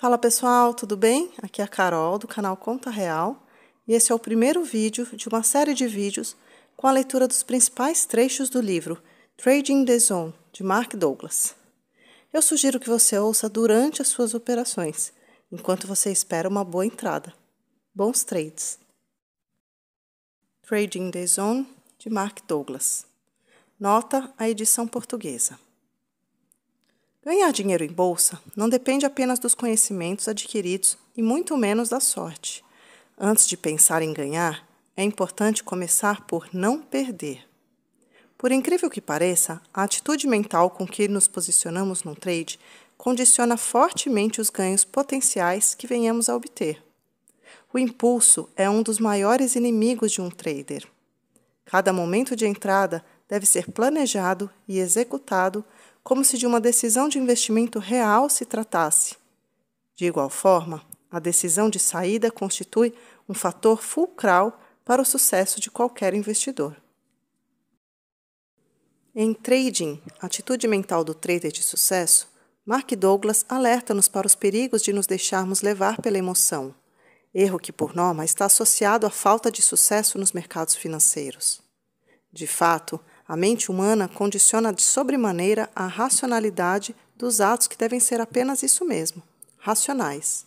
Fala pessoal, tudo bem? Aqui é a Carol do canal Conta Real e esse é o primeiro vídeo de uma série de vídeos com a leitura dos principais trechos do livro Trading the Zone de Mark Douglas. Eu sugiro que você ouça durante as suas operações, enquanto você espera uma boa entrada. Bons trades! Trading the Zone de Mark Douglas. Nota a edição portuguesa. Ganhar dinheiro em bolsa não depende apenas dos conhecimentos adquiridos e muito menos da sorte. Antes de pensar em ganhar, é importante começar por não perder. Por incrível que pareça, a atitude mental com que nos posicionamos num trade condiciona fortemente os ganhos potenciais que venhamos a obter. O impulso é um dos maiores inimigos de um trader. Cada momento de entrada deve ser planejado e executado como se de uma decisão de investimento real se tratasse. De igual forma, a decisão de saída constitui um fator fulcral para o sucesso de qualquer investidor. Em Trading, Atitude Mental do Trader de Sucesso, Mark Douglas alerta-nos para os perigos de nos deixarmos levar pela emoção, erro que por norma está associado à falta de sucesso nos mercados financeiros. De fato, a mente humana condiciona de sobremaneira a racionalidade dos atos que devem ser apenas isso mesmo, racionais.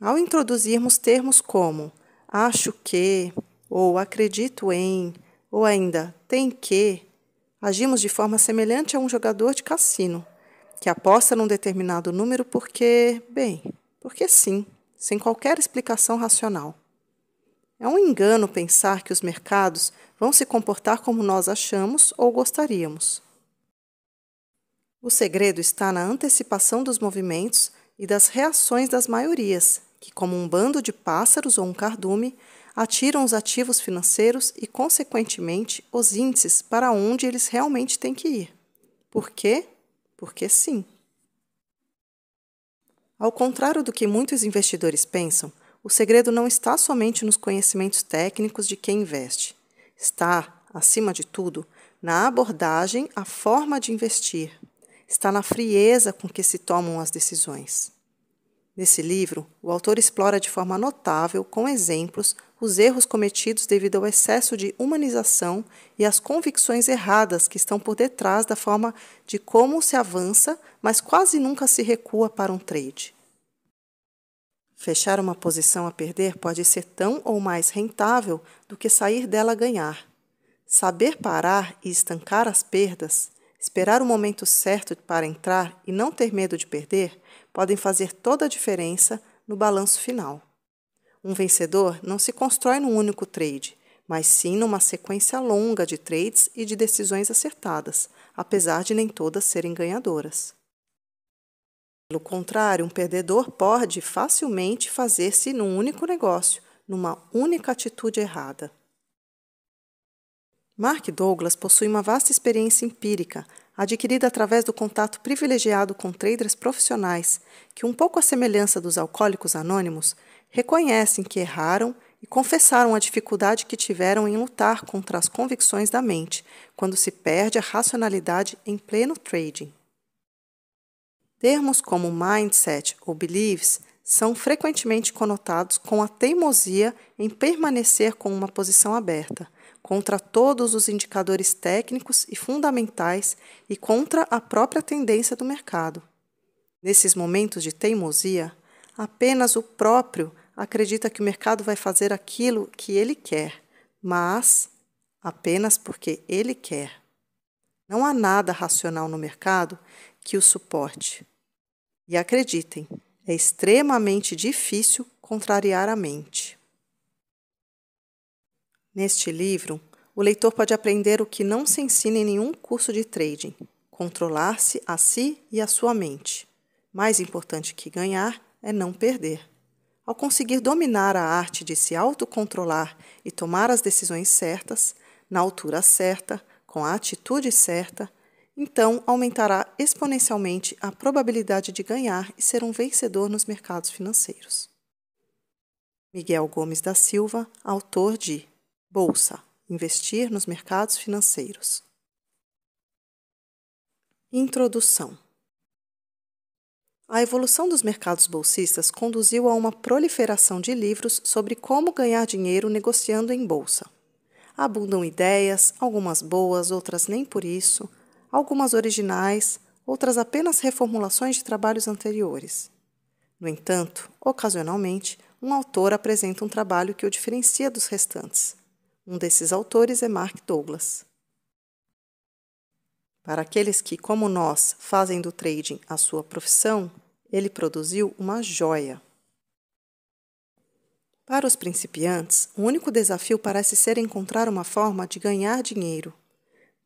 Ao introduzirmos termos como acho que, ou acredito em, ou ainda tem que, agimos de forma semelhante a um jogador de cassino, que aposta num determinado número porque, bem, porque sim, sem qualquer explicação racional. É um engano pensar que os mercados vão se comportar como nós achamos ou gostaríamos. O segredo está na antecipação dos movimentos e das reações das maiorias, que, como um bando de pássaros ou um cardume, atiram os ativos financeiros e, consequentemente, os índices para onde eles realmente têm que ir. Por quê? Porque sim. Ao contrário do que muitos investidores pensam, o segredo não está somente nos conhecimentos técnicos de quem investe. Está, acima de tudo, na abordagem à forma de investir. Está na frieza com que se tomam as decisões. Nesse livro, o autor explora de forma notável, com exemplos, os erros cometidos devido ao excesso de humanização e as convicções erradas que estão por detrás da forma de como se avança, mas quase nunca se recua para um trade. Fechar uma posição a perder pode ser tão ou mais rentável do que sair dela a ganhar. Saber parar e estancar as perdas, esperar o momento certo para entrar e não ter medo de perder, podem fazer toda a diferença no balanço final. Um vencedor não se constrói num único trade, mas sim numa sequência longa de trades e de decisões acertadas, apesar de nem todas serem ganhadoras. Pelo contrário, um perdedor pode facilmente fazer-se num único negócio, numa única atitude errada. Mark Douglas possui uma vasta experiência empírica, adquirida através do contato privilegiado com traders profissionais, que, um pouco à semelhança dos alcoólicos anônimos, reconhecem que erraram e confessaram a dificuldade que tiveram em lutar contra as convicções da mente, quando se perde a racionalidade em pleno trading. Termos como mindset ou beliefs são frequentemente conotados com a teimosia em permanecer com uma posição aberta, contra todos os indicadores técnicos e fundamentais e contra a própria tendência do mercado. Nesses momentos de teimosia, apenas o próprio acredita que o mercado vai fazer aquilo que ele quer, mas apenas porque ele quer. Não há nada racional no mercado que o suporte. E acreditem, é extremamente difícil contrariar a mente. Neste livro, o leitor pode aprender o que não se ensina em nenhum curso de trading: controlar-se a si e a sua mente. Mais importante que ganhar é não perder. Ao conseguir dominar a arte de se autocontrolar e tomar as decisões certas, na altura certa, com a atitude certa, então aumentará exponencialmente a probabilidade de ganhar e ser um vencedor nos mercados financeiros. Miguel Gomes da Silva, autor de Bolsa: Investir nos mercados financeiros. Introdução. A evolução dos mercados bolsistas conduziu a uma proliferação de livros sobre como ganhar dinheiro negociando em bolsa. Abundam ideias, algumas boas, outras nem por isso, algumas originais, outras apenas reformulações de trabalhos anteriores. No entanto, ocasionalmente, um autor apresenta um trabalho que o diferencia dos restantes. Um desses autores é Mark Douglas. Para aqueles que, como nós, fazem do trading a sua profissão, ele produziu uma joia. Para os principiantes, o único desafio parece ser encontrar uma forma de ganhar dinheiro.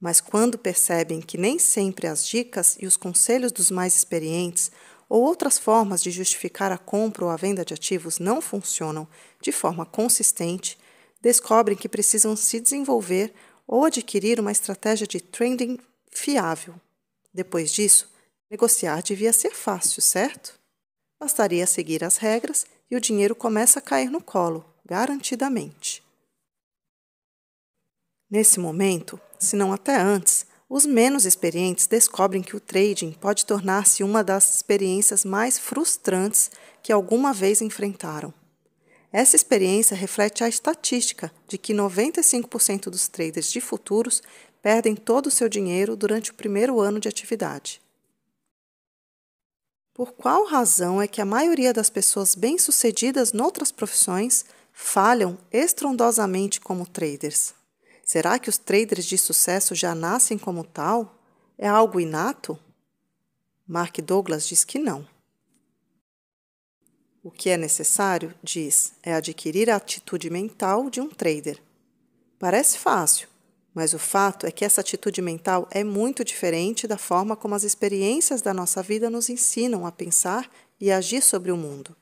Mas quando percebem que nem sempre as dicas e os conselhos dos mais experientes ou outras formas de justificar a compra ou a venda de ativos não funcionam de forma consistente, descobrem que precisam se desenvolver ou adquirir uma estratégia de trading fiável. Depois disso, negociar devia ser fácil, certo? Bastaria seguir as regras e o dinheiro começa a cair no colo, garantidamente. Nesse momento, se não até antes, os menos experientes descobrem que o trading pode tornar-se uma das experiências mais frustrantes que alguma vez enfrentaram. Essa experiência reflete a estatística de que 95% dos traders de futuros perdem todo o seu dinheiro durante o primeiro ano de atividade. Por qual razão é que a maioria das pessoas bem-sucedidas noutras profissões falham estrondosamente como traders? Será que os traders de sucesso já nascem como tal? É algo inato? Mark Douglas diz que não. O que é necessário, diz, é adquirir a atitude mental de um trader. Parece fácil, mas o fato é que essa atitude mental é muito diferente da forma como as experiências da nossa vida nos ensinam a pensar e agir sobre o mundo.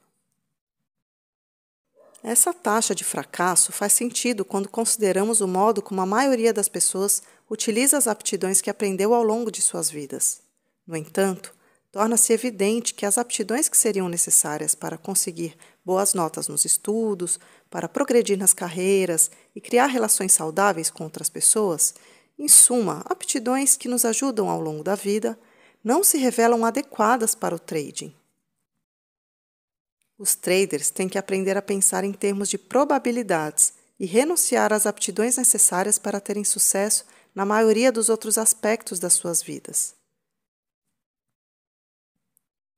Essa taxa de fracasso faz sentido quando consideramos o modo como a maioria das pessoas utiliza as aptidões que aprendeu ao longo de suas vidas. No entanto, torna-se evidente que as aptidões que seriam necessárias para conseguir boas notas nos estudos, para progredir nas carreiras e criar relações saudáveis com outras pessoas, em suma, aptidões que nos ajudam ao longo da vida, não se revelam adequadas para o trading. Os traders têm que aprender a pensar em termos de probabilidades e renunciar às aptidões necessárias para terem sucesso na maioria dos outros aspectos das suas vidas.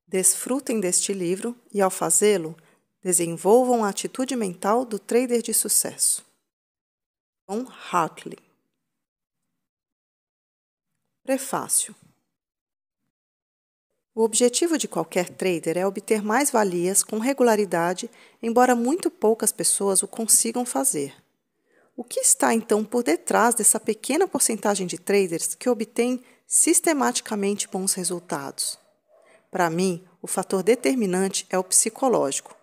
Desfrutem deste livro e, ao fazê-lo, desenvolvam a atitude mental do trader de sucesso. John Hartley Prefácio o objetivo de qualquer trader é obter mais valias com regularidade, embora muito poucas pessoas o consigam fazer. O que está então por detrás dessa pequena porcentagem de traders que obtém sistematicamente bons resultados? Para mim, o fator determinante é o psicológico.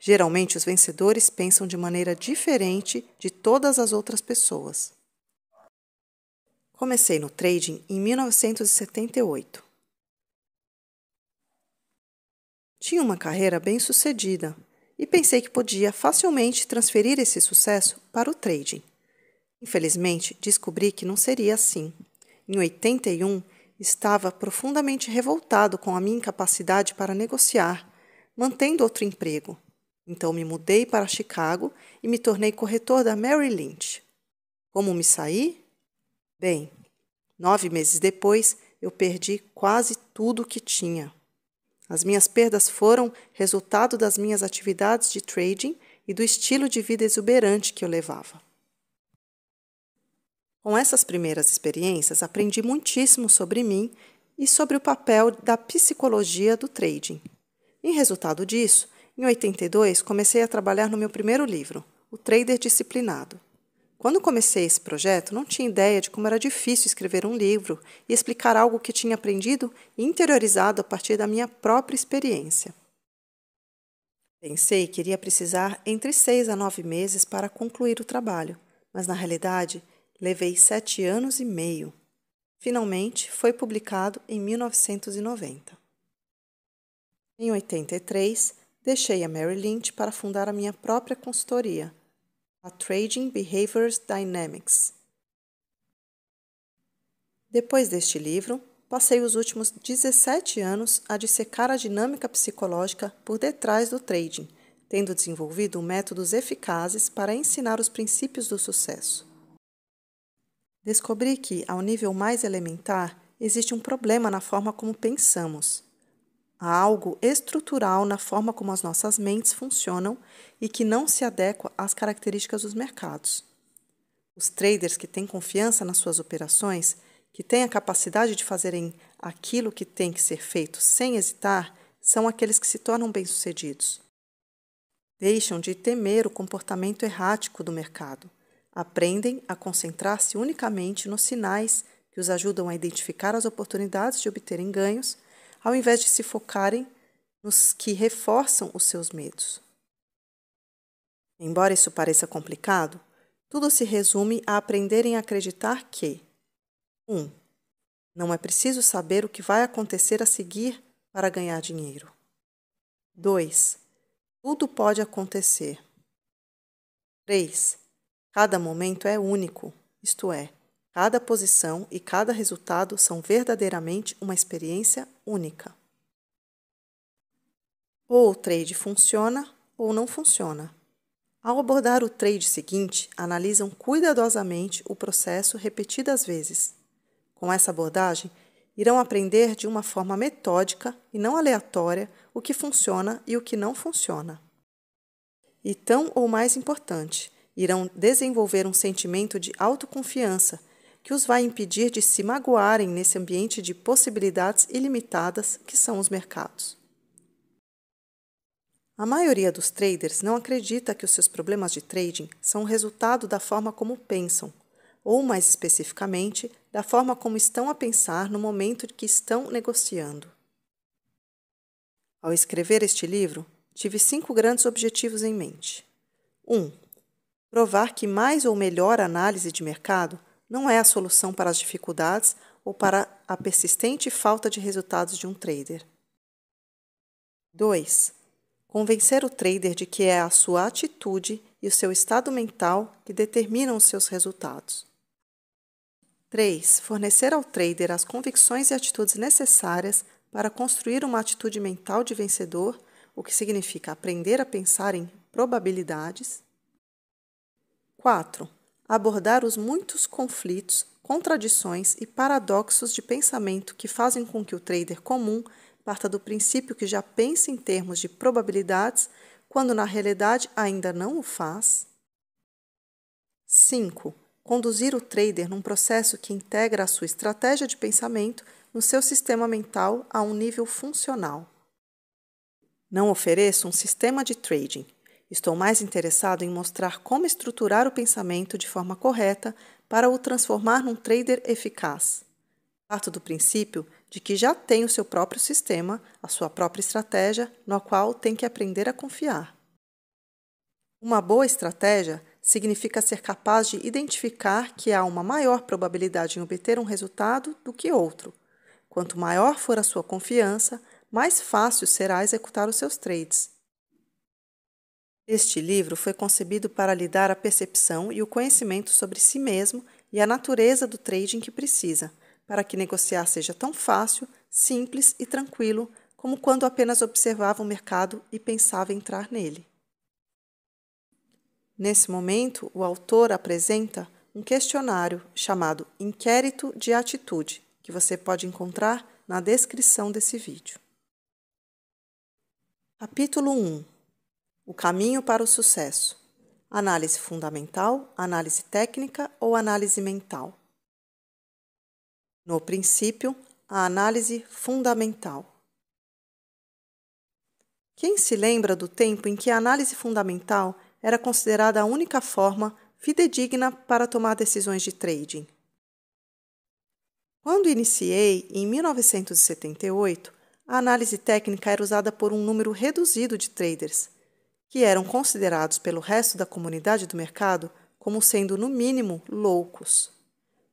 Geralmente, os vencedores pensam de maneira diferente de todas as outras pessoas. Comecei no trading em 1978. Tinha uma carreira bem sucedida e pensei que podia facilmente transferir esse sucesso para o trading. Infelizmente, descobri que não seria assim. Em 81, estava profundamente revoltado com a minha incapacidade para negociar, mantendo outro emprego. Então me mudei para Chicago e me tornei corretor da Mary Lynch. Como me saí? Bem, nove meses depois eu perdi quase tudo o que tinha. As minhas perdas foram resultado das minhas atividades de trading e do estilo de vida exuberante que eu levava. Com essas primeiras experiências, aprendi muitíssimo sobre mim e sobre o papel da psicologia do trading. Em resultado disso, em 82, comecei a trabalhar no meu primeiro livro, O Trader Disciplinado. Quando comecei esse projeto, não tinha ideia de como era difícil escrever um livro e explicar algo que tinha aprendido e interiorizado a partir da minha própria experiência. Pensei que iria precisar entre seis a nove meses para concluir o trabalho, mas na realidade levei sete anos e meio. Finalmente foi publicado em 1990. Em 83, deixei a Mary Lynch para fundar a minha própria consultoria a Trading Behaviors Dynamics. Depois deste livro, passei os últimos 17 anos a dissecar a dinâmica psicológica por detrás do trading, tendo desenvolvido métodos eficazes para ensinar os princípios do sucesso. Descobri que, ao nível mais elementar, existe um problema na forma como pensamos. Há algo estrutural na forma como as nossas mentes funcionam e que não se adequa às características dos mercados. Os traders que têm confiança nas suas operações, que têm a capacidade de fazerem aquilo que tem que ser feito sem hesitar, são aqueles que se tornam bem-sucedidos. Deixam de temer o comportamento errático do mercado. Aprendem a concentrar-se unicamente nos sinais que os ajudam a identificar as oportunidades de obterem ganhos ao invés de se focarem nos que reforçam os seus medos. Embora isso pareça complicado, tudo se resume a aprenderem a acreditar que 1. Um, não é preciso saber o que vai acontecer a seguir para ganhar dinheiro. 2. Tudo pode acontecer. 3. Cada momento é único, isto é, Cada posição e cada resultado são verdadeiramente uma experiência única. Ou o trade funciona ou não funciona. Ao abordar o trade seguinte, analisam cuidadosamente o processo repetidas vezes. Com essa abordagem, irão aprender de uma forma metódica e não aleatória o que funciona e o que não funciona. E tão ou mais importante, irão desenvolver um sentimento de autoconfiança que os vai impedir de se magoarem nesse ambiente de possibilidades ilimitadas que são os mercados. A maioria dos traders não acredita que os seus problemas de trading são resultado da forma como pensam, ou mais especificamente, da forma como estão a pensar no momento que estão negociando. Ao escrever este livro, tive cinco grandes objetivos em mente. 1. Um, provar que mais ou melhor análise de mercado não é a solução para as dificuldades ou para a persistente falta de resultados de um trader. 2. Convencer o trader de que é a sua atitude e o seu estado mental que determinam os seus resultados. 3. Fornecer ao trader as convicções e atitudes necessárias para construir uma atitude mental de vencedor, o que significa aprender a pensar em probabilidades. 4 abordar os muitos conflitos, contradições e paradoxos de pensamento que fazem com que o trader comum parta do princípio que já pensa em termos de probabilidades, quando na realidade ainda não o faz. 5. Conduzir o trader num processo que integra a sua estratégia de pensamento no seu sistema mental a um nível funcional. Não ofereça um sistema de trading, Estou mais interessado em mostrar como estruturar o pensamento de forma correta para o transformar num trader eficaz. Parto do princípio de que já tem o seu próprio sistema, a sua própria estratégia, no qual tem que aprender a confiar. Uma boa estratégia significa ser capaz de identificar que há uma maior probabilidade em obter um resultado do que outro. Quanto maior for a sua confiança, mais fácil será executar os seus trades. Este livro foi concebido para lhe dar a percepção e o conhecimento sobre si mesmo e a natureza do trading que precisa, para que negociar seja tão fácil, simples e tranquilo como quando apenas observava o mercado e pensava entrar nele. Nesse momento, o autor apresenta um questionário chamado Inquérito de Atitude, que você pode encontrar na descrição desse vídeo. Capítulo 1 o caminho para o sucesso: análise fundamental, análise técnica ou análise mental. No princípio, a análise fundamental. Quem se lembra do tempo em que a análise fundamental era considerada a única forma fidedigna para tomar decisões de trading? Quando iniciei, em 1978, a análise técnica era usada por um número reduzido de traders que eram considerados pelo resto da comunidade do mercado como sendo, no mínimo, loucos.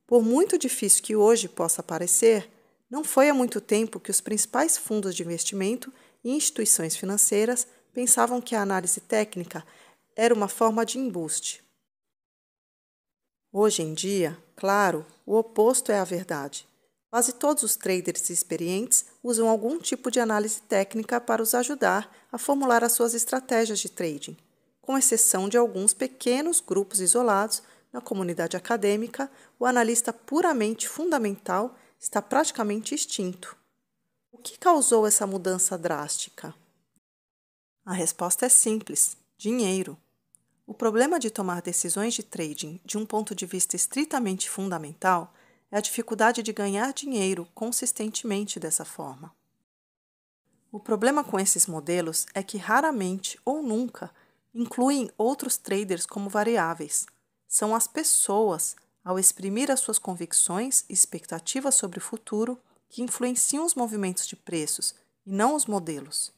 Por muito difícil que hoje possa parecer, não foi há muito tempo que os principais fundos de investimento e instituições financeiras pensavam que a análise técnica era uma forma de embuste. Hoje em dia, claro, o oposto é a verdade. Quase todos os traders experientes usam algum tipo de análise técnica para os ajudar a formular as suas estratégias de trading, com exceção de alguns pequenos grupos isolados na comunidade acadêmica, o analista puramente fundamental está praticamente extinto. O que causou essa mudança drástica? A resposta é simples: dinheiro. O problema de tomar decisões de trading de um ponto de vista estritamente fundamental é a dificuldade de ganhar dinheiro consistentemente dessa forma. O problema com esses modelos é que raramente ou nunca incluem outros traders como variáveis. São as pessoas, ao exprimir as suas convicções e expectativas sobre o futuro, que influenciam os movimentos de preços e não os modelos.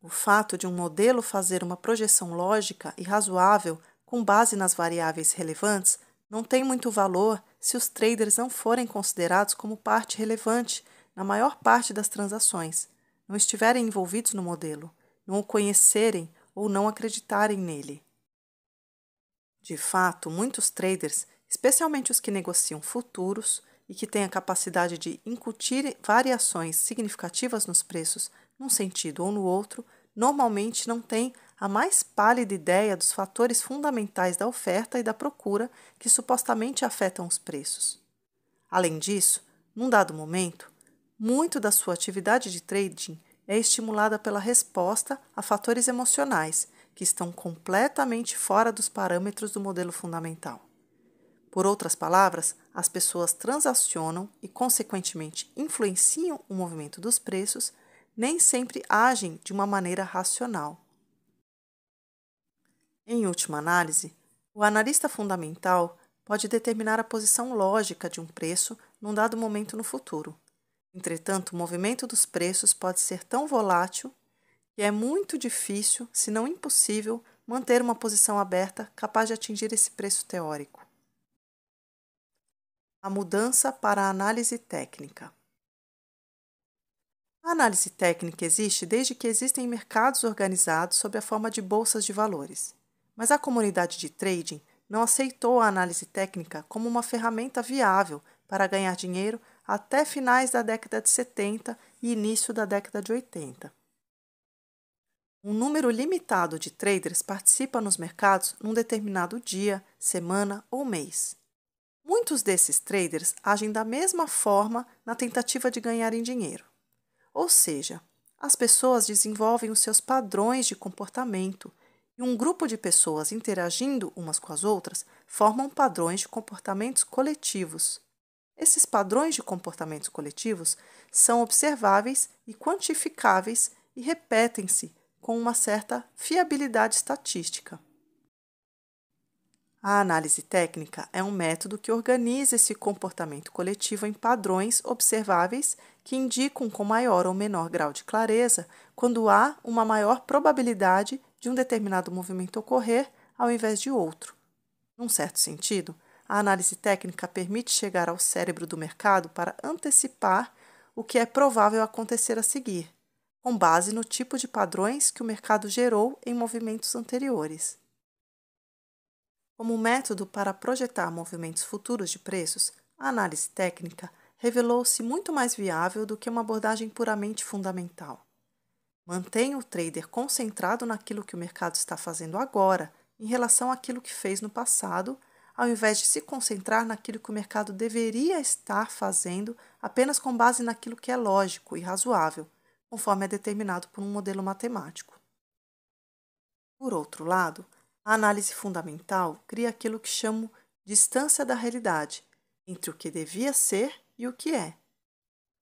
O fato de um modelo fazer uma projeção lógica e razoável com base nas variáveis relevantes não tem muito valor se os traders não forem considerados como parte relevante na maior parte das transações, não estiverem envolvidos no modelo, não o conhecerem ou não acreditarem nele. De fato, muitos traders, especialmente os que negociam futuros e que têm a capacidade de incutir variações significativas nos preços num sentido ou no outro, normalmente não têm a mais pálida ideia dos fatores fundamentais da oferta e da procura que supostamente afetam os preços. Além disso, num dado momento, muito da sua atividade de trading é estimulada pela resposta a fatores emocionais que estão completamente fora dos parâmetros do modelo fundamental. Por outras palavras, as pessoas transacionam e, consequentemente, influenciam o movimento dos preços, nem sempre agem de uma maneira racional. Em última análise, o analista fundamental pode determinar a posição lógica de um preço num dado momento no futuro. Entretanto, o movimento dos preços pode ser tão volátil que é muito difícil, se não impossível, manter uma posição aberta capaz de atingir esse preço teórico. A mudança para a análise técnica. A análise técnica existe desde que existem mercados organizados sob a forma de bolsas de valores mas a comunidade de trading não aceitou a análise técnica como uma ferramenta viável para ganhar dinheiro até finais da década de 70 e início da década de 80. Um número limitado de traders participa nos mercados num determinado dia, semana ou mês. Muitos desses traders agem da mesma forma na tentativa de ganharem dinheiro. Ou seja, as pessoas desenvolvem os seus padrões de comportamento e um grupo de pessoas interagindo umas com as outras formam padrões de comportamentos coletivos. Esses padrões de comportamentos coletivos são observáveis e quantificáveis e repetem-se com uma certa fiabilidade estatística. A análise técnica é um método que organiza esse comportamento coletivo em padrões observáveis que indicam com maior ou menor grau de clareza quando há uma maior probabilidade de um determinado movimento ocorrer ao invés de outro. Num certo sentido, a análise técnica permite chegar ao cérebro do mercado para antecipar o que é provável acontecer a seguir, com base no tipo de padrões que o mercado gerou em movimentos anteriores. Como método para projetar movimentos futuros de preços, a análise técnica revelou-se muito mais viável do que uma abordagem puramente fundamental. Mantenha o trader concentrado naquilo que o mercado está fazendo agora, em relação àquilo que fez no passado, ao invés de se concentrar naquilo que o mercado deveria estar fazendo apenas com base naquilo que é lógico e razoável, conforme é determinado por um modelo matemático. Por outro lado, a análise fundamental cria aquilo que chamo distância da realidade, entre o que devia ser e o que é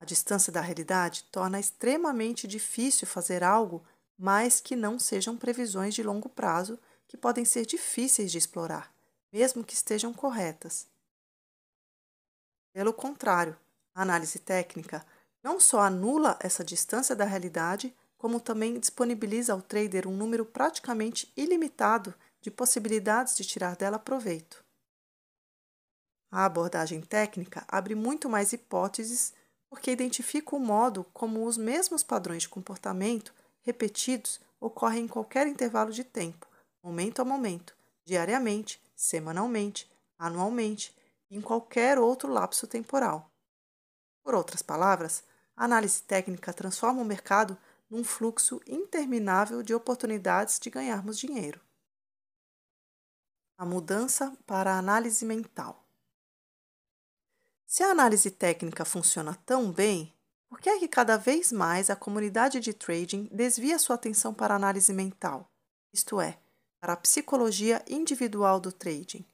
a distância da realidade torna extremamente difícil fazer algo mais que não sejam previsões de longo prazo que podem ser difíceis de explorar, mesmo que estejam corretas. Pelo contrário, a análise técnica não só anula essa distância da realidade, como também disponibiliza ao trader um número praticamente ilimitado de possibilidades de tirar dela proveito. A abordagem técnica abre muito mais hipóteses porque identifica o modo como os mesmos padrões de comportamento repetidos ocorrem em qualquer intervalo de tempo, momento a momento, diariamente, semanalmente, anualmente e em qualquer outro lapso temporal. Por outras palavras, a análise técnica transforma o mercado num fluxo interminável de oportunidades de ganharmos dinheiro. A mudança para a análise mental. Se a análise técnica funciona tão bem, por que é que cada vez mais a comunidade de trading desvia sua atenção para a análise mental, isto é, para a psicologia individual do trading?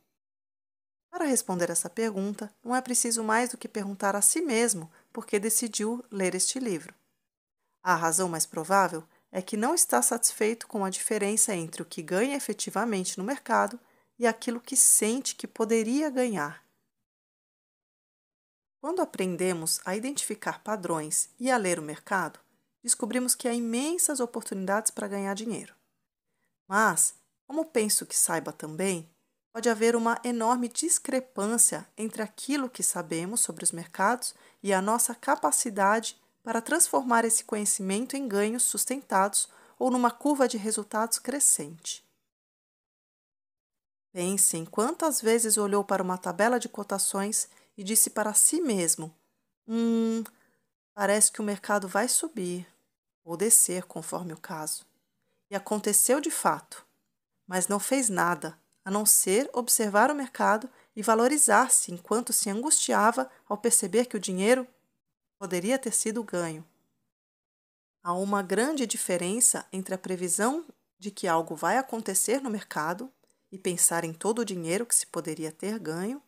Para responder essa pergunta, não é preciso mais do que perguntar a si mesmo por que decidiu ler este livro. A razão mais provável é que não está satisfeito com a diferença entre o que ganha efetivamente no mercado e aquilo que sente que poderia ganhar quando aprendemos a identificar padrões e a ler o mercado, descobrimos que há imensas oportunidades para ganhar dinheiro. Mas, como penso que saiba também, pode haver uma enorme discrepância entre aquilo que sabemos sobre os mercados e a nossa capacidade para transformar esse conhecimento em ganhos sustentados ou numa curva de resultados crescente. Pense em quantas vezes olhou para uma tabela de cotações e disse para si mesmo: Hum, parece que o mercado vai subir ou descer, conforme o caso. E aconteceu de fato, mas não fez nada a não ser observar o mercado e valorizar-se enquanto se angustiava ao perceber que o dinheiro poderia ter sido ganho. Há uma grande diferença entre a previsão de que algo vai acontecer no mercado e pensar em todo o dinheiro que se poderia ter ganho,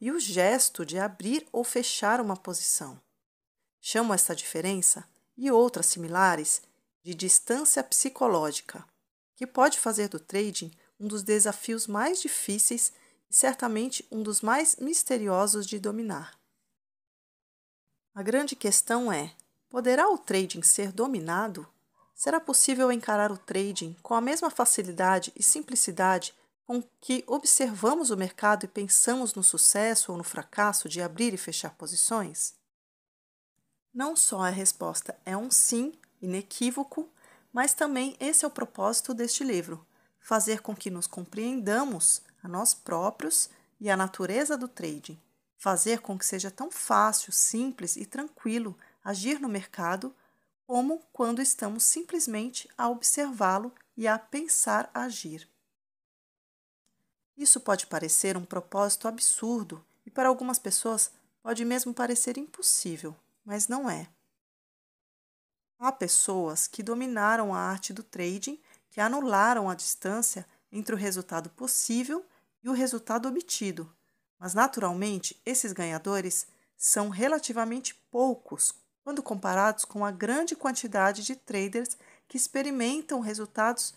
e o gesto de abrir ou fechar uma posição. Chamo esta diferença e outras similares de distância psicológica, que pode fazer do trading um dos desafios mais difíceis e certamente um dos mais misteriosos de dominar. A grande questão é: poderá o trading ser dominado? Será possível encarar o trading com a mesma facilidade e simplicidade com que observamos o mercado e pensamos no sucesso ou no fracasso de abrir e fechar posições? Não só a resposta é um sim inequívoco, mas também esse é o propósito deste livro: fazer com que nos compreendamos a nós próprios e a natureza do trading, fazer com que seja tão fácil, simples e tranquilo agir no mercado como quando estamos simplesmente a observá-lo e a pensar agir. Isso pode parecer um propósito absurdo e para algumas pessoas pode mesmo parecer impossível, mas não é. Há pessoas que dominaram a arte do trading que anularam a distância entre o resultado possível e o resultado obtido, mas naturalmente esses ganhadores são relativamente poucos quando comparados com a grande quantidade de traders que experimentam resultados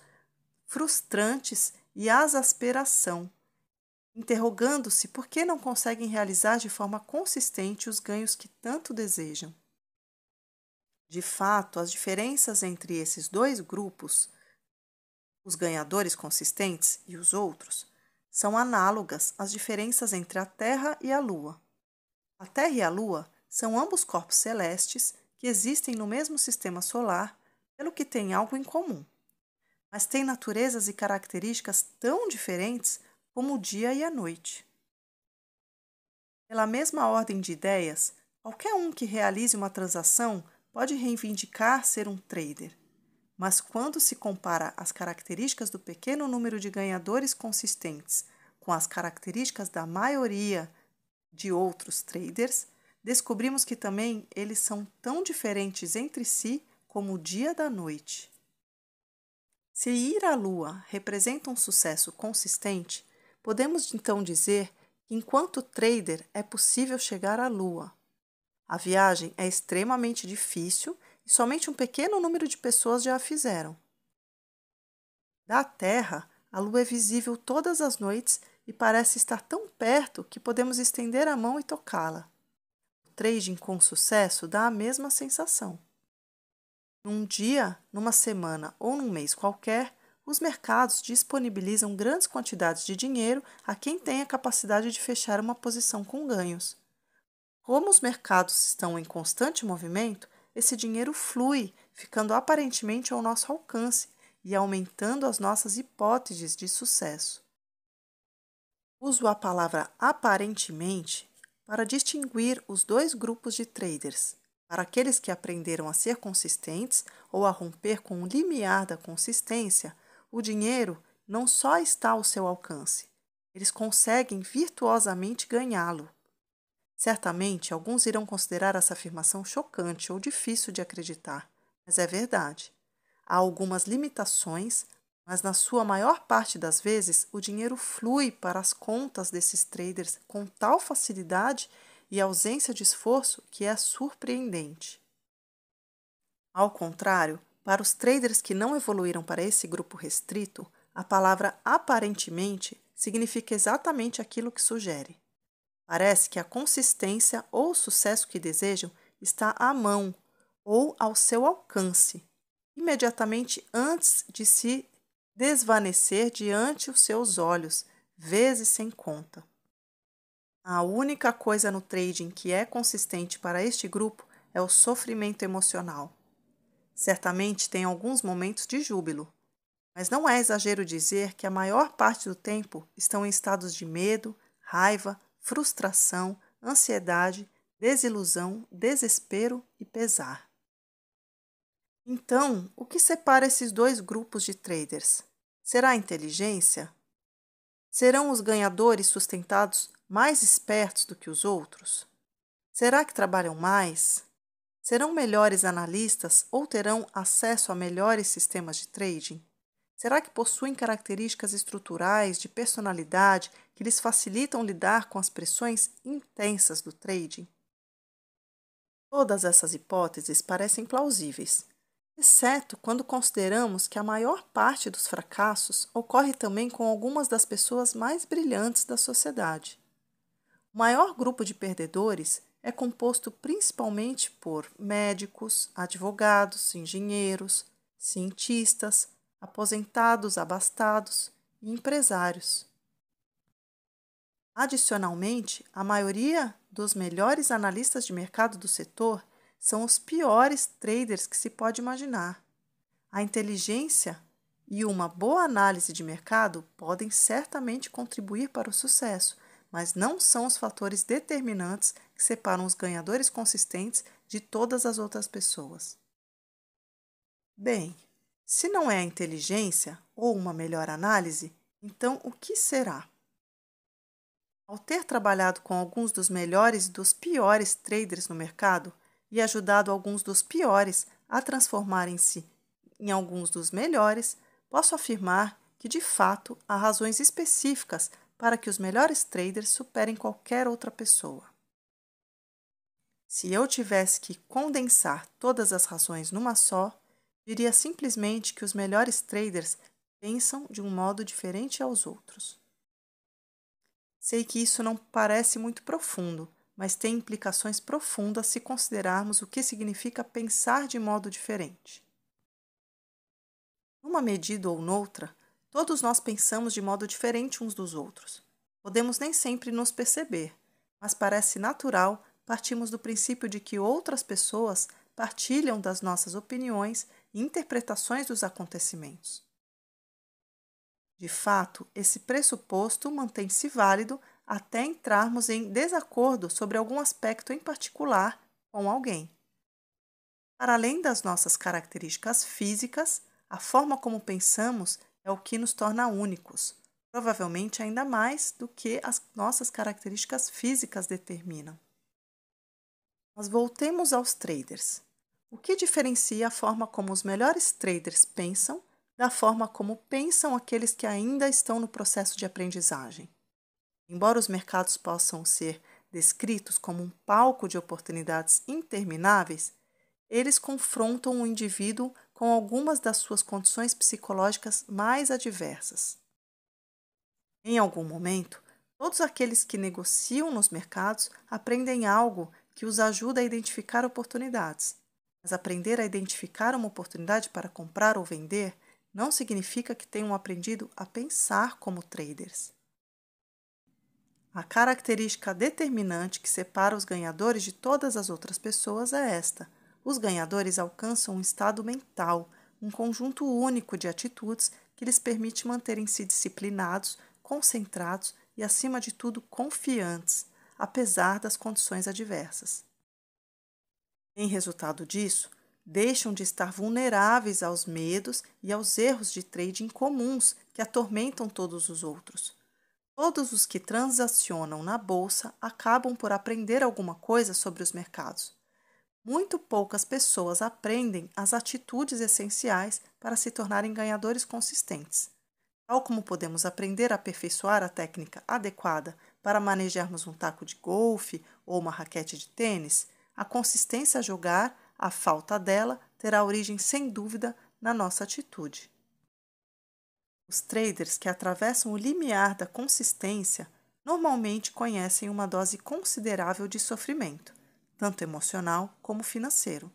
frustrantes e exasperação, interrogando-se por que não conseguem realizar de forma consistente os ganhos que tanto desejam. De fato, as diferenças entre esses dois grupos, os ganhadores consistentes e os outros, são análogas às diferenças entre a Terra e a Lua. A Terra e a Lua são ambos corpos celestes que existem no mesmo sistema solar, pelo que têm algo em comum mas têm naturezas e características tão diferentes como o dia e a noite. Pela mesma ordem de ideias, qualquer um que realize uma transação pode reivindicar ser um trader, mas quando se compara as características do pequeno número de ganhadores consistentes com as características da maioria de outros traders, descobrimos que também eles são tão diferentes entre si como o dia da noite. Se ir à Lua representa um sucesso consistente, podemos então dizer que, enquanto trader, é possível chegar à Lua. A viagem é extremamente difícil e somente um pequeno número de pessoas já a fizeram. Da Terra, a Lua é visível todas as noites e parece estar tão perto que podemos estender a mão e tocá-la. O trading com sucesso dá a mesma sensação. Num dia, numa semana ou num mês qualquer, os mercados disponibilizam grandes quantidades de dinheiro a quem tem a capacidade de fechar uma posição com ganhos. Como os mercados estão em constante movimento, esse dinheiro flui, ficando aparentemente ao nosso alcance e aumentando as nossas hipóteses de sucesso. Uso a palavra aparentemente para distinguir os dois grupos de traders para aqueles que aprenderam a ser consistentes ou a romper com o limiar da consistência, o dinheiro não só está ao seu alcance, eles conseguem virtuosamente ganhá-lo. Certamente, alguns irão considerar essa afirmação chocante ou difícil de acreditar, mas é verdade. Há algumas limitações, mas na sua maior parte das vezes o dinheiro flui para as contas desses traders com tal facilidade e ausência de esforço que é surpreendente. Ao contrário, para os traders que não evoluíram para esse grupo restrito, a palavra aparentemente significa exatamente aquilo que sugere. Parece que a consistência ou o sucesso que desejam está à mão ou ao seu alcance, imediatamente antes de se desvanecer diante os seus olhos, vezes sem conta. A única coisa no trading que é consistente para este grupo é o sofrimento emocional. Certamente tem alguns momentos de júbilo, mas não é exagero dizer que a maior parte do tempo estão em estados de medo, raiva, frustração, ansiedade, desilusão, desespero e pesar. Então, o que separa esses dois grupos de traders? Será a inteligência? Serão os ganhadores sustentados mais espertos do que os outros? Será que trabalham mais? Serão melhores analistas ou terão acesso a melhores sistemas de trading? Será que possuem características estruturais de personalidade que lhes facilitam lidar com as pressões intensas do trading? Todas essas hipóteses parecem plausíveis, exceto quando consideramos que a maior parte dos fracassos ocorre também com algumas das pessoas mais brilhantes da sociedade. O maior grupo de perdedores é composto principalmente por médicos, advogados, engenheiros, cientistas, aposentados, abastados e empresários. Adicionalmente, a maioria dos melhores analistas de mercado do setor são os piores traders que se pode imaginar. A inteligência e uma boa análise de mercado podem certamente contribuir para o sucesso, mas não são os fatores determinantes que separam os ganhadores consistentes de todas as outras pessoas. Bem, se não é a inteligência ou uma melhor análise, então o que será? Ao ter trabalhado com alguns dos melhores e dos piores traders no mercado, e ajudado alguns dos piores a transformarem-se em alguns dos melhores, posso afirmar que de fato há razões específicas para que os melhores traders superem qualquer outra pessoa. Se eu tivesse que condensar todas as razões numa só, diria simplesmente que os melhores traders pensam de um modo diferente aos outros. Sei que isso não parece muito profundo, mas tem implicações profundas se considerarmos o que significa pensar de modo diferente. Numa medida ou noutra, todos nós pensamos de modo diferente uns dos outros. Podemos nem sempre nos perceber, mas parece natural partirmos do princípio de que outras pessoas partilham das nossas opiniões e interpretações dos acontecimentos. De fato, esse pressuposto mantém-se válido até entrarmos em desacordo sobre algum aspecto em particular com alguém. Para além das nossas características físicas, a forma como pensamos é o que nos torna únicos, provavelmente ainda mais do que as nossas características físicas determinam. Mas voltemos aos traders. O que diferencia a forma como os melhores traders pensam da forma como pensam aqueles que ainda estão no processo de aprendizagem? Embora os mercados possam ser descritos como um palco de oportunidades intermináveis, eles confrontam o indivíduo com algumas das suas condições psicológicas mais adversas. Em algum momento, todos aqueles que negociam nos mercados aprendem algo que os ajuda a identificar oportunidades. Mas aprender a identificar uma oportunidade para comprar ou vender não significa que tenham aprendido a pensar como traders. A característica determinante que separa os ganhadores de todas as outras pessoas é esta: os ganhadores alcançam um estado mental, um conjunto único de atitudes que lhes permite manterem-se disciplinados, concentrados e, acima de tudo, confiantes, apesar das condições adversas. Em resultado disso, deixam de estar vulneráveis aos medos e aos erros de trading comuns que atormentam todos os outros. Todos os que transacionam na bolsa acabam por aprender alguma coisa sobre os mercados. Muito poucas pessoas aprendem as atitudes essenciais para se tornarem ganhadores consistentes. Tal como podemos aprender a aperfeiçoar a técnica adequada para manejarmos um taco de golfe ou uma raquete de tênis, a consistência a jogar, a falta dela, terá origem sem dúvida na nossa atitude. Os traders que atravessam o limiar da consistência normalmente conhecem uma dose considerável de sofrimento, tanto emocional como financeiro,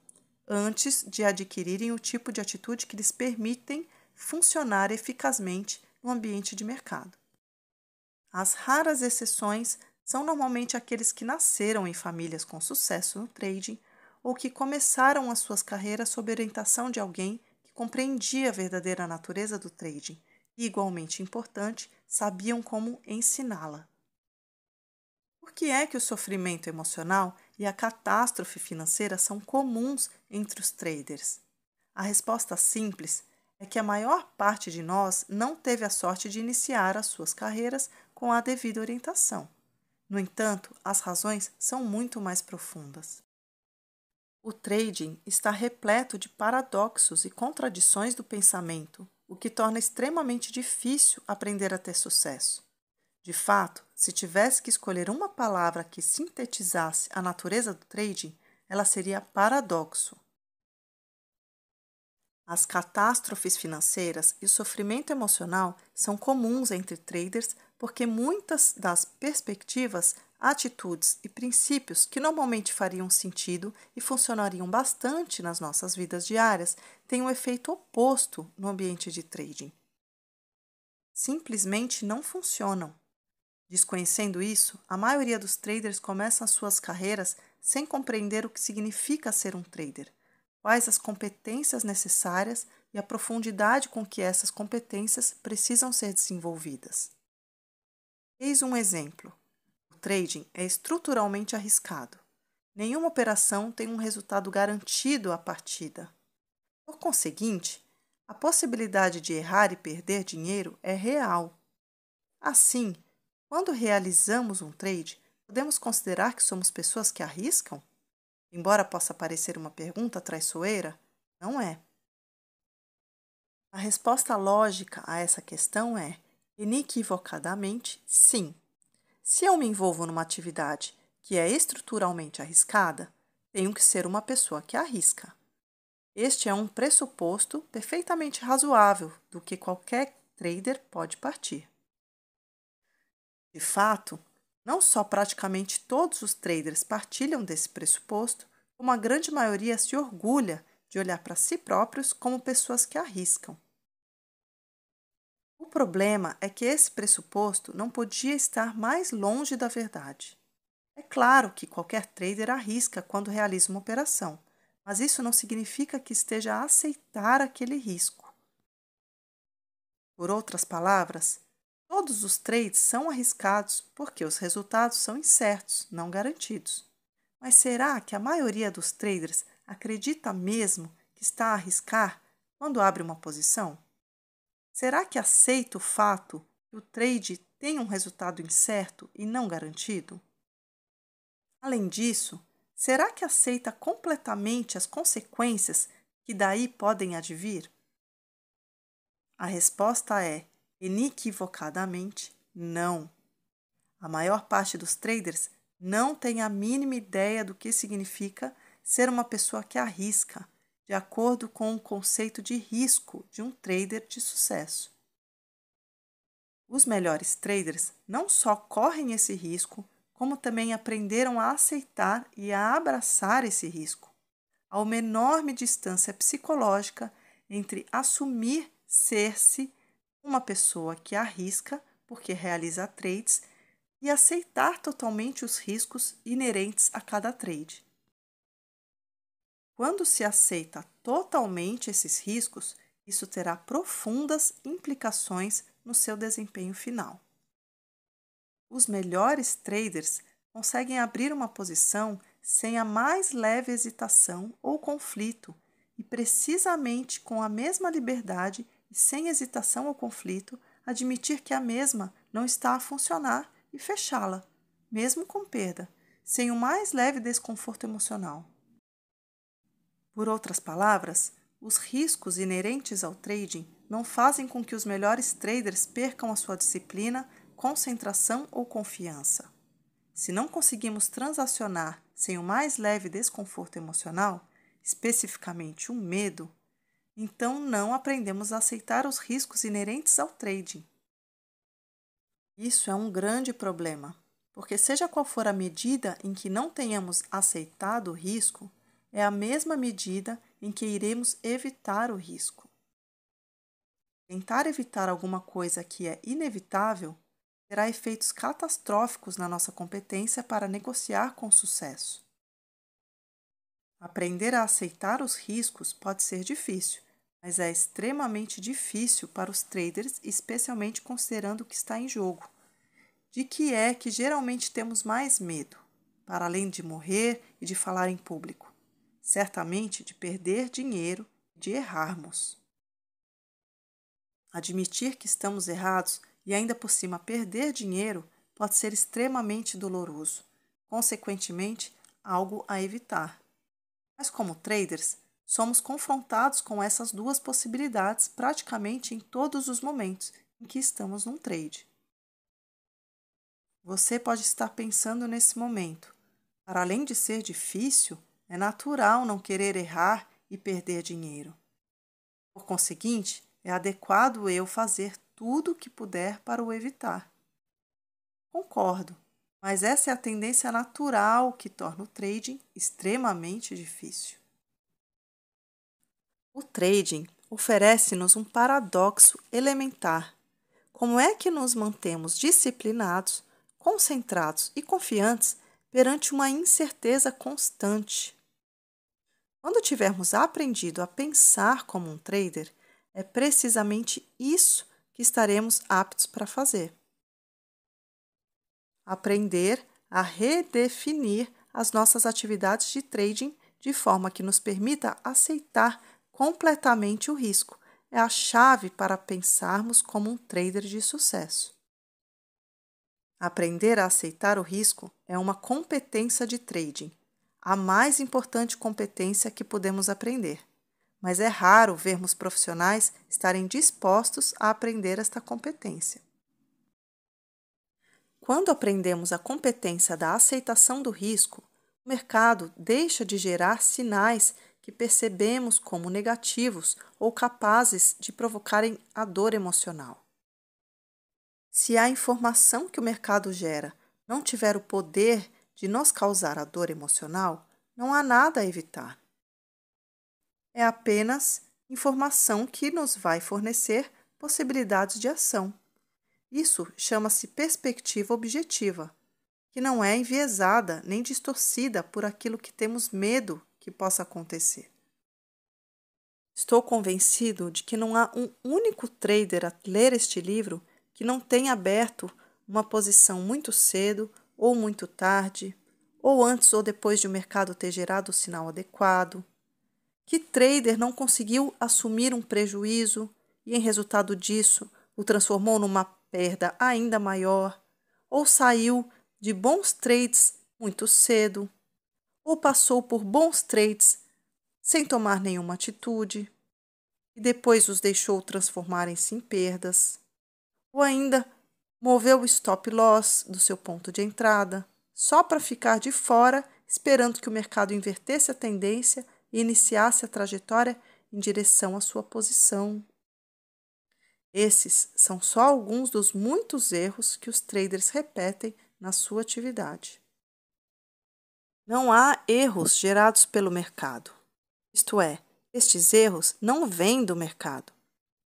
antes de adquirirem o tipo de atitude que lhes permitem funcionar eficazmente no ambiente de mercado. As raras exceções são normalmente aqueles que nasceram em famílias com sucesso no trading ou que começaram as suas carreiras sob orientação de alguém que compreendia a verdadeira natureza do trading e, igualmente importante, sabiam como ensiná-la. Por que é que o sofrimento emocional e a catástrofe financeira são comuns entre os traders? A resposta simples é que a maior parte de nós não teve a sorte de iniciar as suas carreiras com a devida orientação. No entanto, as razões são muito mais profundas. O trading está repleto de paradoxos e contradições do pensamento, o que torna extremamente difícil aprender a ter sucesso. De fato, se tivesse que escolher uma palavra que sintetizasse a natureza do trading, ela seria paradoxo. As catástrofes financeiras e o sofrimento emocional são comuns entre traders porque muitas das perspectivas, atitudes e princípios que normalmente fariam sentido e funcionariam bastante nas nossas vidas diárias têm um efeito oposto no ambiente de trading. Simplesmente não funcionam. Desconhecendo isso, a maioria dos traders começa suas carreiras sem compreender o que significa ser um trader, quais as competências necessárias e a profundidade com que essas competências precisam ser desenvolvidas. Eis um exemplo. O trading é estruturalmente arriscado. Nenhuma operação tem um resultado garantido à partida. Por conseguinte, a possibilidade de errar e perder dinheiro é real. Assim, quando realizamos um trade, podemos considerar que somos pessoas que arriscam? Embora possa parecer uma pergunta traiçoeira, não é. A resposta lógica a essa questão é: Inequivocadamente, sim. Se eu me envolvo numa atividade que é estruturalmente arriscada, tenho que ser uma pessoa que arrisca. Este é um pressuposto perfeitamente razoável do que qualquer trader pode partir. De fato, não só praticamente todos os traders partilham desse pressuposto, como a grande maioria se orgulha de olhar para si próprios como pessoas que arriscam. O problema é que esse pressuposto não podia estar mais longe da verdade. É claro que qualquer trader arrisca quando realiza uma operação, mas isso não significa que esteja a aceitar aquele risco. Por outras palavras, todos os trades são arriscados porque os resultados são incertos, não garantidos. Mas será que a maioria dos traders acredita mesmo que está a arriscar quando abre uma posição? Será que aceita o fato que o trade tem um resultado incerto e não garantido? Além disso, será que aceita completamente as consequências que daí podem advir? A resposta é, inequivocadamente, não. A maior parte dos traders não tem a mínima ideia do que significa ser uma pessoa que arrisca, de acordo com o conceito de risco de um trader de sucesso. Os melhores traders não só correm esse risco, como também aprenderam a aceitar e a abraçar esse risco. Há uma enorme distância psicológica entre assumir ser-se uma pessoa que arrisca porque realiza trades e aceitar totalmente os riscos inerentes a cada trade. Quando se aceita totalmente esses riscos, isso terá profundas implicações no seu desempenho final. Os melhores traders conseguem abrir uma posição sem a mais leve hesitação ou conflito, e precisamente com a mesma liberdade e sem hesitação ou conflito, admitir que a mesma não está a funcionar e fechá-la, mesmo com perda, sem o mais leve desconforto emocional. Por outras palavras, os riscos inerentes ao trading não fazem com que os melhores traders percam a sua disciplina, concentração ou confiança. Se não conseguimos transacionar sem o mais leve desconforto emocional, especificamente o medo, então não aprendemos a aceitar os riscos inerentes ao trading. Isso é um grande problema, porque seja qual for a medida em que não tenhamos aceitado o risco, é a mesma medida em que iremos evitar o risco. Tentar evitar alguma coisa que é inevitável terá efeitos catastróficos na nossa competência para negociar com sucesso. Aprender a aceitar os riscos pode ser difícil, mas é extremamente difícil para os traders, especialmente considerando o que está em jogo. De que é que geralmente temos mais medo, para além de morrer e de falar em público? certamente de perder dinheiro, de errarmos. Admitir que estamos errados e ainda por cima perder dinheiro pode ser extremamente doloroso, consequentemente, algo a evitar. Mas, como traders, somos confrontados com essas duas possibilidades praticamente em todos os momentos em que estamos num trade. Você pode estar pensando nesse momento: para além de ser difícil, é natural não querer errar e perder dinheiro. Por conseguinte, é adequado eu fazer tudo o que puder para o evitar. Concordo, mas essa é a tendência natural que torna o trading extremamente difícil. O trading oferece-nos um paradoxo elementar. Como é que nos mantemos disciplinados, concentrados e confiantes perante uma incerteza constante. Quando tivermos aprendido a pensar como um trader, é precisamente isso que estaremos aptos para fazer. Aprender a redefinir as nossas atividades de trading de forma que nos permita aceitar completamente o risco. É a chave para pensarmos como um trader de sucesso. Aprender a aceitar o risco é uma competência de trading, a mais importante competência que podemos aprender. Mas é raro vermos profissionais estarem dispostos a aprender esta competência. Quando aprendemos a competência da aceitação do risco, o mercado deixa de gerar sinais que percebemos como negativos ou capazes de provocarem a dor emocional. Se a informação que o mercado gera não tiver o poder de nos causar a dor emocional, não há nada a evitar. É apenas informação que nos vai fornecer possibilidades de ação. Isso chama-se perspectiva objetiva, que não é enviesada nem distorcida por aquilo que temos medo que possa acontecer. Estou convencido de que não há um único trader a ler este livro que não tenha aberto uma posição muito cedo ou muito tarde, ou antes ou depois de o mercado ter gerado o sinal adequado, que trader não conseguiu assumir um prejuízo e, em resultado disso, o transformou numa perda ainda maior, ou saiu de bons trades muito cedo, ou passou por bons trades sem tomar nenhuma atitude e depois os deixou transformarem-se em perdas, ou ainda moveu o stop loss do seu ponto de entrada, só para ficar de fora esperando que o mercado invertesse a tendência e iniciasse a trajetória em direção à sua posição. Esses são só alguns dos muitos erros que os traders repetem na sua atividade. Não há erros gerados pelo mercado. Isto é, estes erros não vêm do mercado.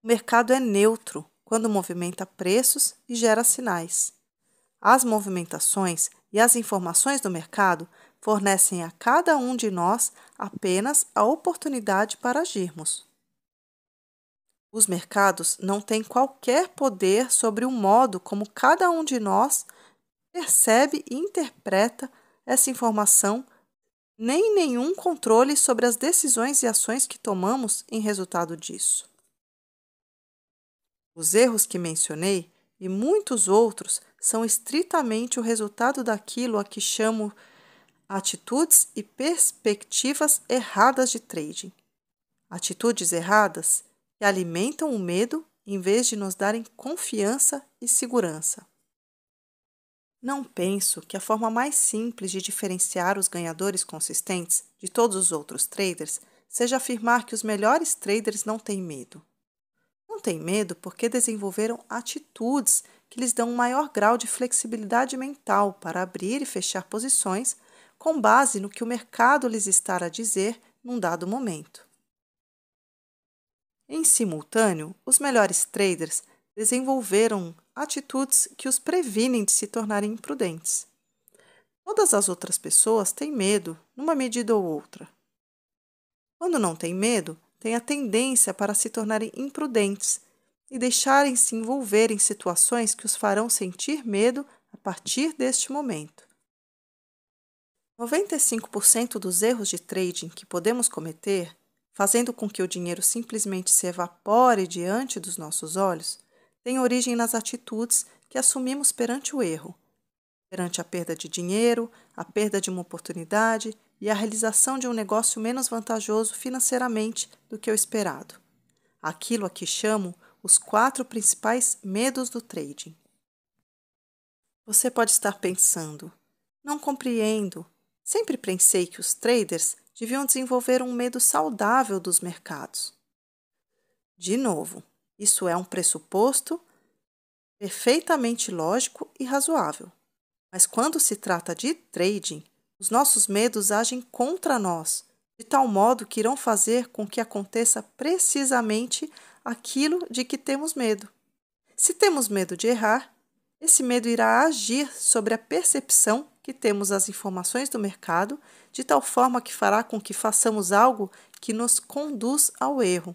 O mercado é neutro, quando movimenta preços e gera sinais. As movimentações e as informações do mercado fornecem a cada um de nós apenas a oportunidade para agirmos. Os mercados não têm qualquer poder sobre o modo como cada um de nós percebe e interpreta essa informação, nem nenhum controle sobre as decisões e ações que tomamos em resultado disso. Os erros que mencionei e muitos outros são estritamente o resultado daquilo a que chamo atitudes e perspectivas erradas de trading. Atitudes erradas que alimentam o medo em vez de nos darem confiança e segurança. Não penso que a forma mais simples de diferenciar os ganhadores consistentes de todos os outros traders seja afirmar que os melhores traders não têm medo têm medo porque desenvolveram atitudes que lhes dão um maior grau de flexibilidade mental para abrir e fechar posições com base no que o mercado lhes estará a dizer num dado momento. Em simultâneo, os melhores traders desenvolveram atitudes que os previnem de se tornarem imprudentes. Todas as outras pessoas têm medo, numa medida ou outra. Quando não têm medo, têm a tendência para se tornarem imprudentes e deixarem se envolver em situações que os farão sentir medo a partir deste momento. 95% dos erros de trading que podemos cometer, fazendo com que o dinheiro simplesmente se evapore diante dos nossos olhos, têm origem nas atitudes que assumimos perante o erro, perante a perda de dinheiro, a perda de uma oportunidade e a realização de um negócio menos vantajoso financeiramente do que o esperado. Aquilo a que chamo os quatro principais medos do trading. Você pode estar pensando: não compreendo. Sempre pensei que os traders deviam desenvolver um medo saudável dos mercados. De novo, isso é um pressuposto perfeitamente lógico e razoável. Mas quando se trata de trading, os nossos medos agem contra nós, de tal modo que irão fazer com que aconteça precisamente aquilo de que temos medo. Se temos medo de errar, esse medo irá agir sobre a percepção que temos as informações do mercado, de tal forma que fará com que façamos algo que nos conduz ao erro.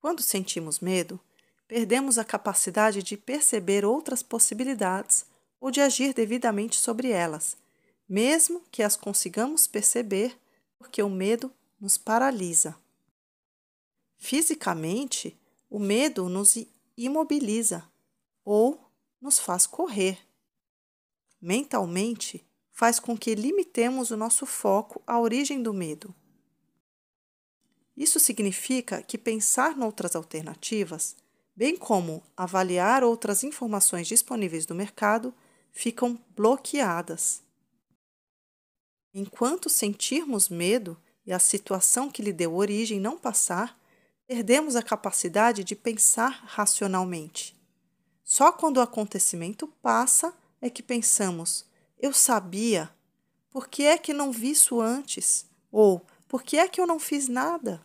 Quando sentimos medo, perdemos a capacidade de perceber outras possibilidades ou de agir devidamente sobre elas, mesmo que as consigamos perceber, porque o medo nos paralisa. Fisicamente, o medo nos imobiliza ou nos faz correr. Mentalmente, faz com que limitemos o nosso foco à origem do medo. Isso significa que pensar noutras alternativas, bem como avaliar outras informações disponíveis do mercado, ficam bloqueadas. Enquanto sentirmos medo e a situação que lhe deu origem não passar, perdemos a capacidade de pensar racionalmente. Só quando o acontecimento passa é que pensamos: eu sabia, por que é que não vi isso antes? Ou por que é que eu não fiz nada?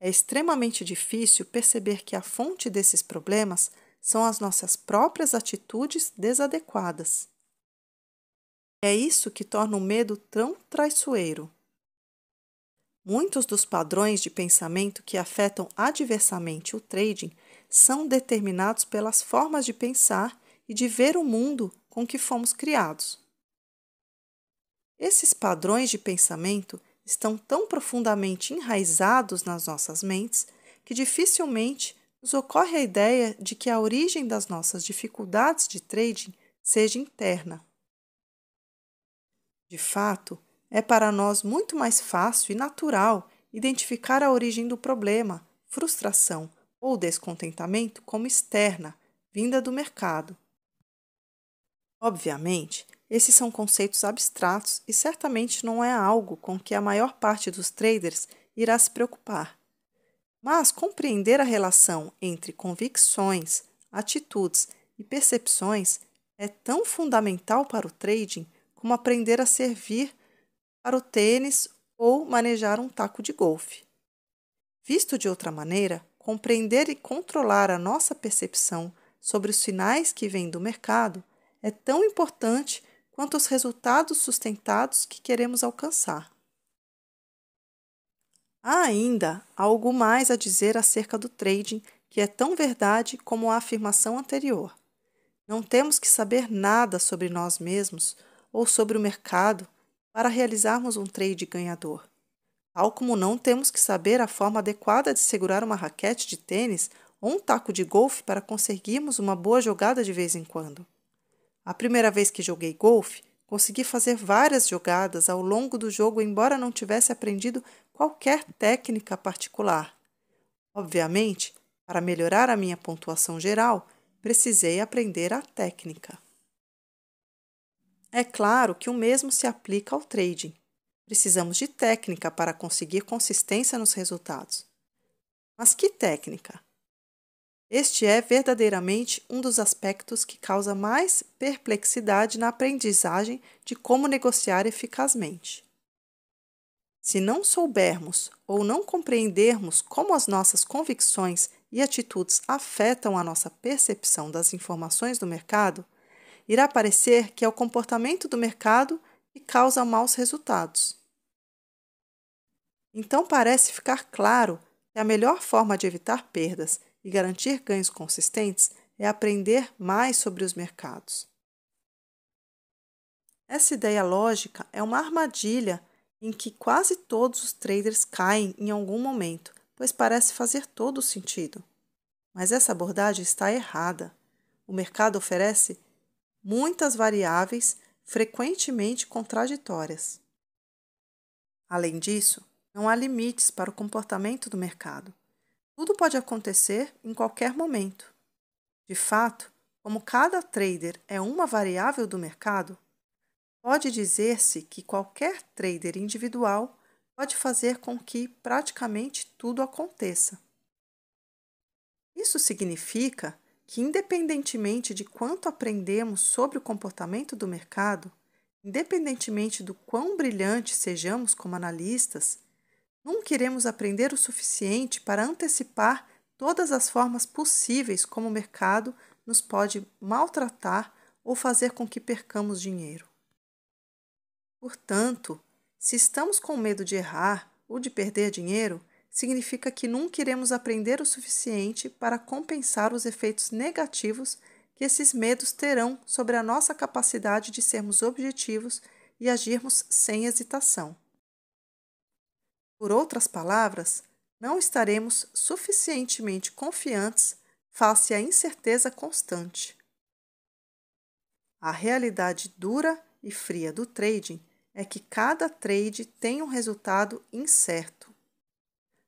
É extremamente difícil perceber que a fonte desses problemas são as nossas próprias atitudes desadequadas. É isso que torna o medo tão traiçoeiro. Muitos dos padrões de pensamento que afetam adversamente o trading são determinados pelas formas de pensar e de ver o mundo com que fomos criados. Esses padrões de pensamento estão tão profundamente enraizados nas nossas mentes que dificilmente nos ocorre a ideia de que a origem das nossas dificuldades de trading seja interna. De fato, é para nós muito mais fácil e natural identificar a origem do problema, frustração ou descontentamento como externa, vinda do mercado. Obviamente, esses são conceitos abstratos e certamente não é algo com que a maior parte dos traders irá se preocupar. Mas compreender a relação entre convicções, atitudes e percepções é tão fundamental para o trading como aprender a servir para o tênis ou manejar um taco de golfe. Visto de outra maneira, compreender e controlar a nossa percepção sobre os sinais que vêm do mercado é tão importante quanto os resultados sustentados que queremos alcançar. Há ainda algo mais a dizer acerca do trading que é tão verdade como a afirmação anterior. Não temos que saber nada sobre nós mesmos ou sobre o mercado para realizarmos um trade ganhador. Tal como não temos que saber a forma adequada de segurar uma raquete de tênis ou um taco de golfe para conseguirmos uma boa jogada de vez em quando. A primeira vez que joguei golfe, consegui fazer várias jogadas ao longo do jogo, embora não tivesse aprendido qualquer técnica particular. Obviamente, para melhorar a minha pontuação geral, precisei aprender a técnica. É claro que o mesmo se aplica ao trading. Precisamos de técnica para conseguir consistência nos resultados. Mas que técnica? Este é verdadeiramente um dos aspectos que causa mais perplexidade na aprendizagem de como negociar eficazmente. Se não soubermos ou não compreendermos como as nossas convicções e atitudes afetam a nossa percepção das informações do mercado, irá parecer que é o comportamento do mercado que causa maus resultados. Então parece ficar claro que a melhor forma de evitar perdas e garantir ganhos consistentes é aprender mais sobre os mercados. Essa ideia lógica é uma armadilha em que quase todos os traders caem em algum momento, pois parece fazer todo o sentido. Mas essa abordagem está errada. O mercado oferece muitas variáveis frequentemente contraditórias. Além disso, não há limites para o comportamento do mercado. Tudo pode acontecer em qualquer momento. De fato, como cada trader é uma variável do mercado, Pode dizer-se que qualquer trader individual pode fazer com que praticamente tudo aconteça. Isso significa que, independentemente de quanto aprendemos sobre o comportamento do mercado, independentemente do quão brilhante sejamos como analistas, não queremos aprender o suficiente para antecipar todas as formas possíveis como o mercado nos pode maltratar ou fazer com que percamos dinheiro. Portanto, se estamos com medo de errar ou de perder dinheiro, significa que nunca iremos aprender o suficiente para compensar os efeitos negativos que esses medos terão sobre a nossa capacidade de sermos objetivos e agirmos sem hesitação. Por outras palavras, não estaremos suficientemente confiantes face à incerteza constante. A realidade dura e fria do trading é que cada trade tem um resultado incerto.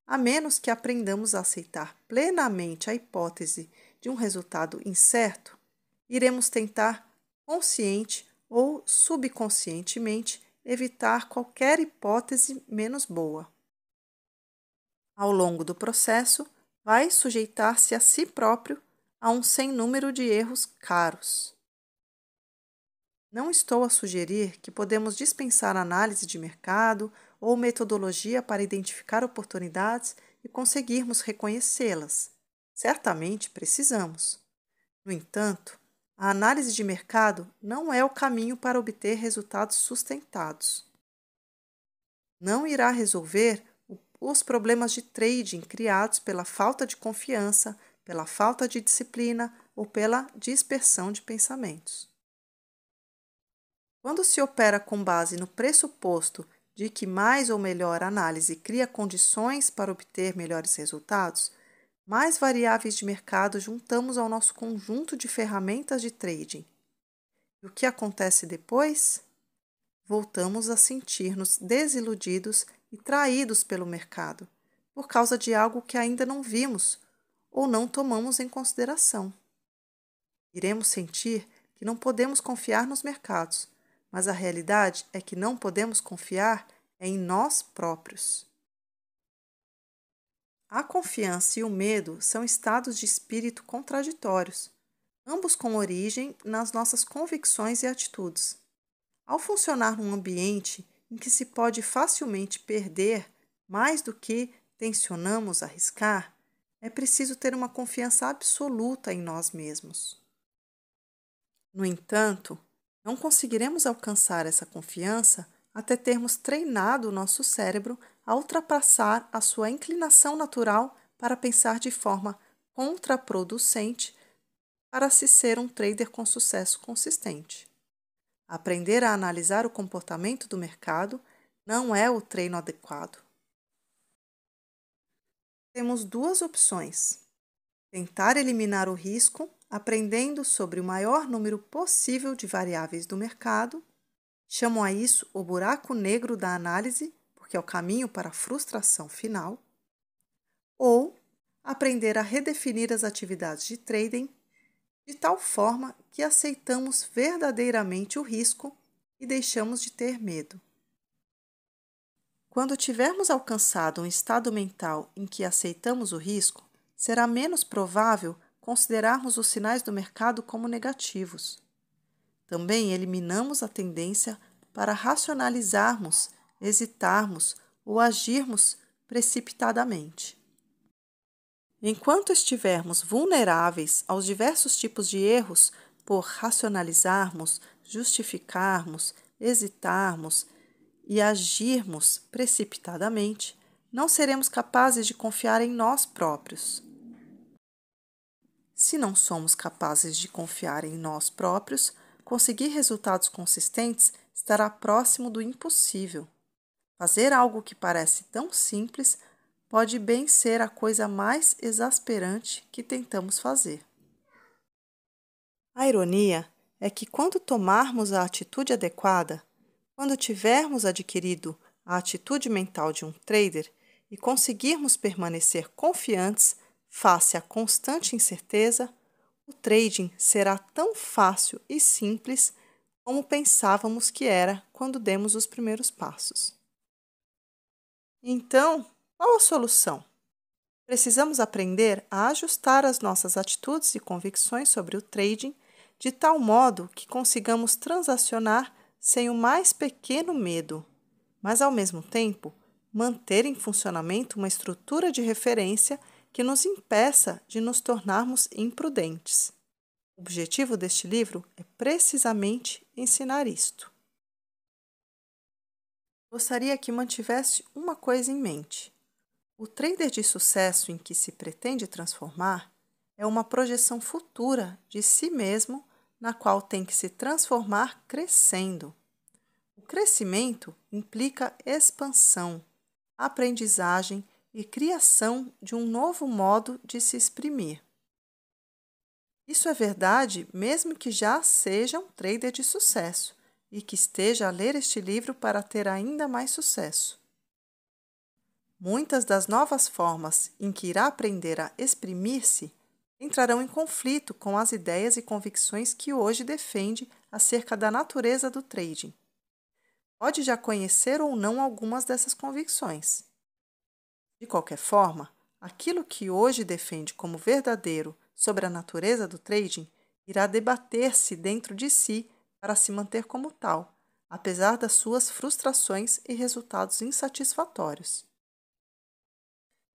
A menos que aprendamos a aceitar plenamente a hipótese de um resultado incerto, iremos tentar consciente ou subconscientemente evitar qualquer hipótese menos boa. Ao longo do processo, vai sujeitar-se a si próprio a um sem número de erros caros. Não estou a sugerir que podemos dispensar análise de mercado ou metodologia para identificar oportunidades e conseguirmos reconhecê-las. Certamente precisamos. No entanto, a análise de mercado não é o caminho para obter resultados sustentados. Não irá resolver os problemas de trading criados pela falta de confiança, pela falta de disciplina ou pela dispersão de pensamentos. Quando se opera com base no pressuposto de que mais ou melhor análise cria condições para obter melhores resultados, mais variáveis de mercado juntamos ao nosso conjunto de ferramentas de trading. E o que acontece depois? Voltamos a sentir-nos desiludidos e traídos pelo mercado, por causa de algo que ainda não vimos ou não tomamos em consideração. Iremos sentir que não podemos confiar nos mercados mas a realidade é que não podemos confiar em nós próprios. A confiança e o medo são estados de espírito contraditórios, ambos com origem nas nossas convicções e atitudes. Ao funcionar num ambiente em que se pode facilmente perder mais do que tensionamos arriscar, é preciso ter uma confiança absoluta em nós mesmos. No entanto, não conseguiremos alcançar essa confiança até termos treinado o nosso cérebro a ultrapassar a sua inclinação natural para pensar de forma contraproducente para se ser um trader com sucesso consistente. Aprender a analisar o comportamento do mercado não é o treino adequado. Temos duas opções: tentar eliminar o risco aprendendo sobre o maior número possível de variáveis do mercado. Chamam a isso o buraco negro da análise, porque é o caminho para a frustração final. Ou aprender a redefinir as atividades de trading de tal forma que aceitamos verdadeiramente o risco e deixamos de ter medo. Quando tivermos alcançado um estado mental em que aceitamos o risco, será menos provável considerarmos os sinais do mercado como negativos. Também eliminamos a tendência para racionalizarmos, hesitarmos ou agirmos precipitadamente. Enquanto estivermos vulneráveis aos diversos tipos de erros por racionalizarmos, justificarmos, hesitarmos e agirmos precipitadamente, não seremos capazes de confiar em nós próprios. Se não somos capazes de confiar em nós próprios, conseguir resultados consistentes estará próximo do impossível. Fazer algo que parece tão simples pode bem ser a coisa mais exasperante que tentamos fazer. A ironia é que, quando tomarmos a atitude adequada, quando tivermos adquirido a atitude mental de um trader e conseguirmos permanecer confiantes Face à constante incerteza, o trading será tão fácil e simples como pensávamos que era quando demos os primeiros passos. Então, qual a solução? Precisamos aprender a ajustar as nossas atitudes e convicções sobre o trading de tal modo que consigamos transacionar sem o mais pequeno medo, mas ao mesmo tempo manter em funcionamento uma estrutura de referência que nos impeça de nos tornarmos imprudentes. O objetivo deste livro é precisamente ensinar isto. Gostaria que mantivesse uma coisa em mente. O trader de sucesso em que se pretende transformar é uma projeção futura de si mesmo na qual tem que se transformar crescendo. O crescimento implica expansão, aprendizagem e criação de um novo modo de se exprimir. Isso é verdade mesmo que já seja um trader de sucesso e que esteja a ler este livro para ter ainda mais sucesso. Muitas das novas formas em que irá aprender a exprimir-se entrarão em conflito com as ideias e convicções que hoje defende acerca da natureza do trading. Pode já conhecer ou não algumas dessas convicções. De qualquer forma, aquilo que hoje defende como verdadeiro sobre a natureza do trading irá debater-se dentro de si para se manter como tal, apesar das suas frustrações e resultados insatisfatórios.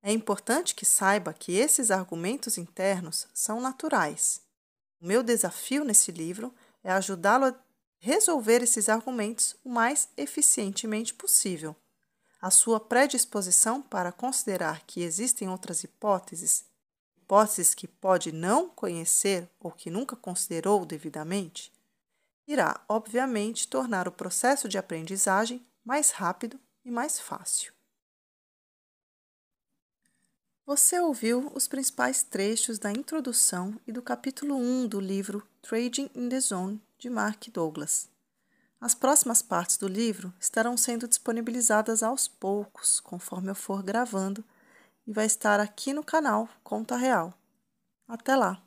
É importante que saiba que esses argumentos internos são naturais. O meu desafio nesse livro é ajudá-lo a resolver esses argumentos o mais eficientemente possível a sua predisposição para considerar que existem outras hipóteses, hipóteses que pode não conhecer ou que nunca considerou devidamente, irá, obviamente, tornar o processo de aprendizagem mais rápido e mais fácil. Você ouviu os principais trechos da introdução e do capítulo 1 do livro Trading in the Zone, de Mark Douglas. As próximas partes do livro estarão sendo disponibilizadas aos poucos, conforme eu for gravando, e vai estar aqui no canal Conta Real. Até lá!